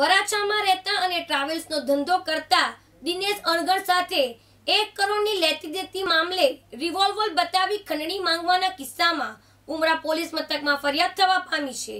વરાછામાં રહેતા અને ટ્રાવેલ્સનો ધંધો કરતા દિનેશ અણગર સાથે એક કરોડની લેતી દેતી મામલે રિવોલ્વર બતાવી ખંડણી માંગવાના કિસ્સામાં ઉમરા પોલીસ મથકમાં ફરિયાદ થવા પામી છે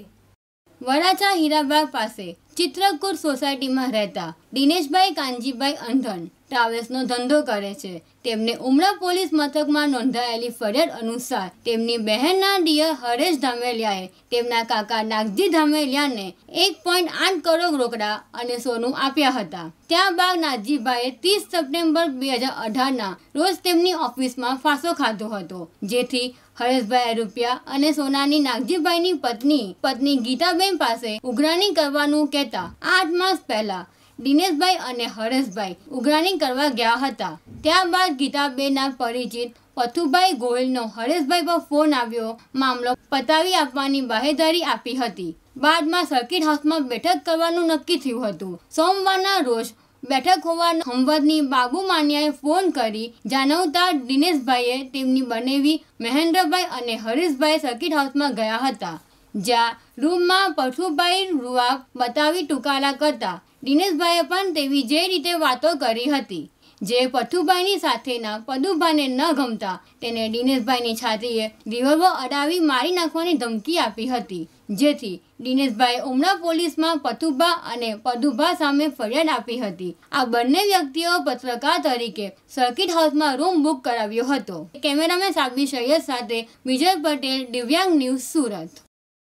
વરાછા હીરાબાગ પાસે ચિત્રકુર સોસાયટીમાં રહેતા દિનેશભાઈ કાનજીભાઈ અંધણ ટ્રાવેલ્સનો ધંધો કરે છે તેમને ઉમરા પોલીસ મથકમાં નોંધાયેલી ફરિયાદ અનુસાર તેમની બહેનના ડિયર હરેશ ધામેલિયાએ તેમના કાકા નાગજી ધામેલિયાને એક પોઈન્ટ આઠ કરોડ રોકડા અને સોનું આપ્યા હતા ત્યારબાદ નાગજીભાઈએ ત્રીસ સપ્ટેમ્બર બે હજાર અઢારના રોજ તેમની ઓફિસમાં ફાંસો ખાધો હતો જેથી હરેશભાઈએ રૂપિયા અને સોનાની નાગજીભાઈની પત્ની પત્ની ગીતાબેન પાસે ઉઘરાણી કરવાનું કહેતા આઠ માસ પહેલા દિનેશભાઈ અને હરેશભાઈ ઉઘરાણી કરવા ગયા હતા ત્યારબાદ ગીતાબેનના પરિચિત પથુભાઈ ગોયલનો હરેશભાઈ પર ફોન આવ્યો મામલો પતાવી આપવાની બાહેદારી આપી હતી બાદમાં સર્કિટ હાઉસમાં બેઠક કરવાનું નક્કી થયું હતું સોમવારના રોજ બેઠક હોવાના હમવદની બાબુ માનિયાએ ફોન કરી જાણવતા દિનેશભાઈએ તેમની બનેવી મહેન્દ્રભાઈ અને હરીશભાઈ સર્કિટ હાઉસમાં ગયા હતા જ્યાં રૂમમાં પથુભાઈ રૂઆ બતાવી ટૂંકાલા કરતા દિનેશભાઈએ પણ તેવી જે રીતે વાતો કરી હતી જે પથુભાઈની સાથેના પદુભાઈને ન ગમતા તેને દિનેશભાઈની છાતીએ રિવોલ્વર અડાવી મારી નાખવાની ધમકી આપી હતી જેથી દિનેશભાઈ ઉમરા પોલીસમાં પથુભા અને પદુભા સામે ફરિયાદ આપી હતી આ બંને વ્યક્તિઓ પત્રકાર તરીકે સર્કિટ હાઉસમાં રૂમ બુક કરાવ્યો હતો કેમેરામેન સાબી સૈયદ સાથે વિજય પટેલ દિવ્યાંગ ન્યૂઝ સુરત